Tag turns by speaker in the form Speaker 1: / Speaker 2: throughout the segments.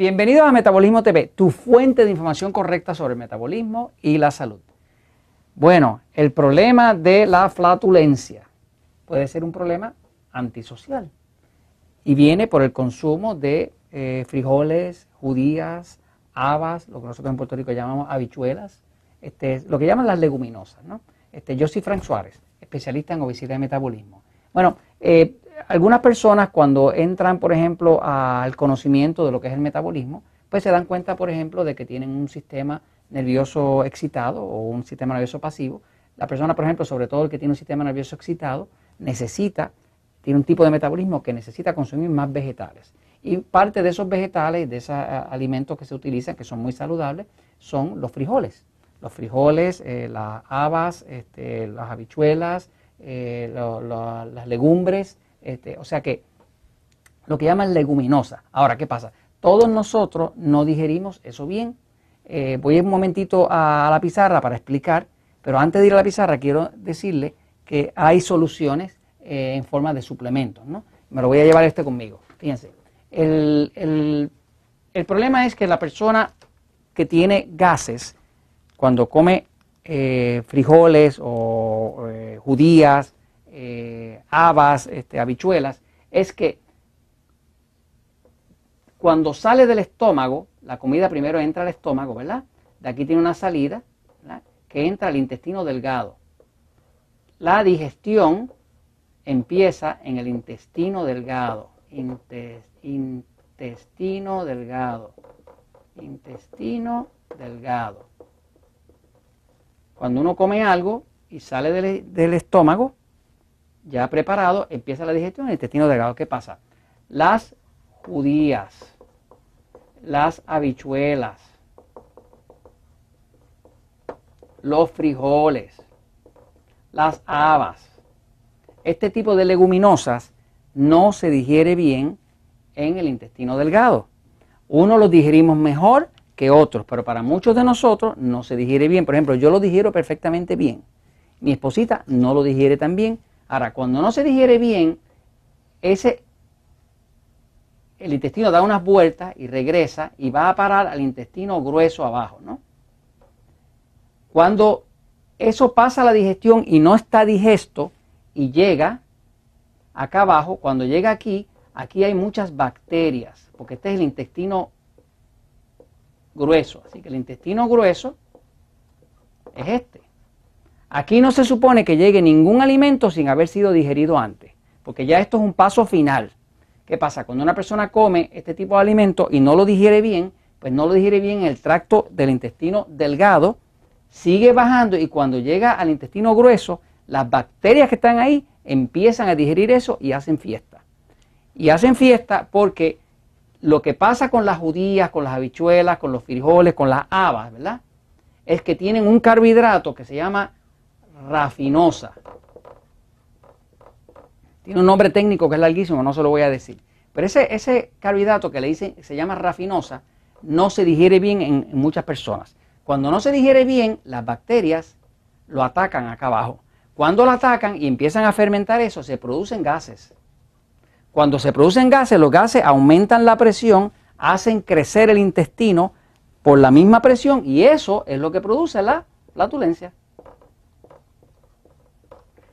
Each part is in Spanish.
Speaker 1: Bienvenidos a Metabolismo TV, tu fuente de información correcta sobre el metabolismo y la salud. Bueno, el problema de la flatulencia puede ser un problema antisocial y viene por el consumo de eh, frijoles, judías, habas, lo que nosotros en Puerto Rico llamamos habichuelas, este, lo que llaman las leguminosas. ¿no? Este, yo soy Frank Suárez, especialista en obesidad y metabolismo. Bueno, eh, algunas personas cuando entran, por ejemplo, al conocimiento de lo que es el metabolismo, pues se dan cuenta, por ejemplo, de que tienen un sistema nervioso excitado o un sistema nervioso pasivo. La persona, por ejemplo, sobre todo el que tiene un sistema nervioso excitado, necesita, tiene un tipo de metabolismo que necesita consumir más vegetales. Y parte de esos vegetales, de esos eh, alimentos que se utilizan, que son muy saludables, son los frijoles. Los frijoles, eh, las habas, este, las habichuelas, eh, las legumbres, este, o sea que lo que llaman leguminosa. Ahora, ¿qué pasa? Todos nosotros no digerimos eso bien. Eh, voy un momentito a la pizarra para explicar, pero antes de ir a la pizarra quiero decirle que hay soluciones eh, en forma de suplementos. ¿no? Me lo voy a llevar este conmigo. Fíjense, el, problema es que la persona que tiene gases, cuando come eh, frijoles o judías, habas, este, habichuelas, es que cuando sale del estómago, la comida primero entra al estómago, ¿verdad? De aquí tiene una salida ¿verdad? que entra al intestino delgado. La digestión empieza en el intestino delgado. intestino delgado. Intestino delgado. Cuando uno come algo y sale del estómago, ya preparado, empieza la digestión en el intestino delgado. ¿Qué pasa? Las judías, las habichuelas, los frijoles, las habas. Este tipo de leguminosas no se digiere bien en el intestino delgado. Uno los digerimos mejor que otros, pero para muchos de nosotros no se digiere bien. Por ejemplo, yo lo digiero perfectamente bien. Mi esposita no lo digiere tan bien Ahora, cuando no se digiere bien, ese, el intestino da unas vueltas y regresa y va a parar al intestino grueso abajo, ¿no? Cuando eso pasa a la digestión y no está digesto y llega acá abajo, cuando llega aquí, aquí hay muchas bacterias, porque este es el intestino grueso. Así que el intestino grueso es este. Aquí no se supone que llegue ningún alimento sin haber sido digerido antes, porque ya esto es un paso final. ¿Qué pasa? Cuando una persona come este tipo de alimento y no lo digiere bien, pues no lo digiere bien el tracto del intestino delgado, sigue bajando y cuando llega al intestino grueso, las bacterias que están ahí empiezan a digerir eso y hacen fiesta. Y hacen fiesta porque lo que pasa con las judías, con las habichuelas, con los frijoles, con las habas, ¿verdad? Es que tienen un carbohidrato que se llama rafinosa. Tiene un nombre técnico que es larguísimo, no se lo voy a decir. Pero ese, ese carbohidrato que le dicen, se llama rafinosa, no se digiere bien en, muchas personas. Cuando no se digiere bien, las bacterias lo atacan acá abajo. Cuando lo atacan y empiezan a fermentar eso, se producen gases. Cuando se producen gases, los gases aumentan la presión, hacen crecer el intestino por la misma presión y eso es lo que produce la flatulencia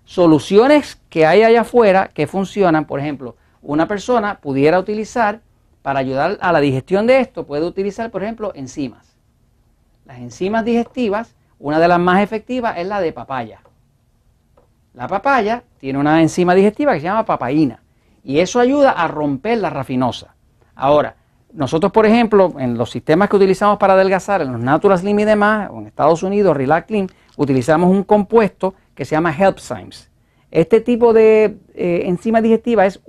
Speaker 1: soluciones que hay allá afuera que funcionan. Por ejemplo, una persona pudiera utilizar para ayudar a la digestión de esto, puede utilizar, por ejemplo, enzimas. Las enzimas digestivas, una de las más efectivas es la de papaya. La papaya tiene una enzima digestiva que se llama papaína y eso ayuda a romper la rafinosa. Ahora, nosotros, por ejemplo, en los sistemas que utilizamos para adelgazar, en los Natural Slim y demás, o en Estados Unidos, Relax Clean, utilizamos un compuesto que se llama HelpZymes. Este tipo de eh, enzima digestiva es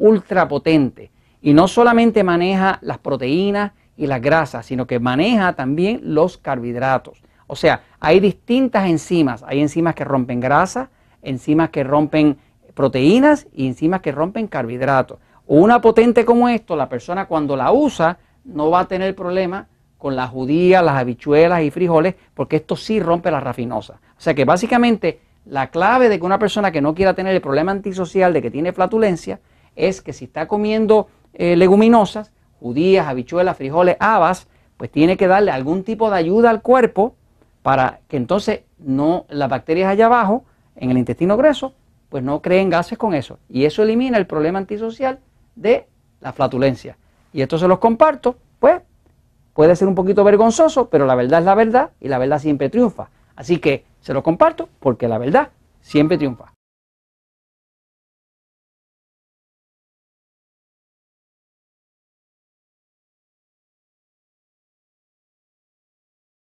Speaker 1: potente y no solamente maneja las proteínas y las grasas, sino que maneja también los carbohidratos. O sea, hay distintas enzimas. Hay enzimas que rompen grasa, enzimas que rompen proteínas y enzimas que rompen carbohidratos. Una potente como esto, la persona cuando la usa no va a tener problema con las judías, las habichuelas y frijoles, porque esto sí rompe la rafinosa. O sea que básicamente la clave de que una persona que no quiera tener el problema antisocial de que tiene flatulencia es que si está comiendo eh, leguminosas, judías, habichuelas, frijoles, habas, pues tiene que darle algún tipo de ayuda al cuerpo para que entonces no las bacterias allá abajo, en el intestino grueso, pues no creen gases con eso. Y eso elimina el problema antisocial de la flatulencia. Y esto se los comparto, pues puede ser un poquito vergonzoso, pero la verdad es la verdad y la verdad siempre triunfa. Así que se lo comparto porque la verdad siempre triunfa.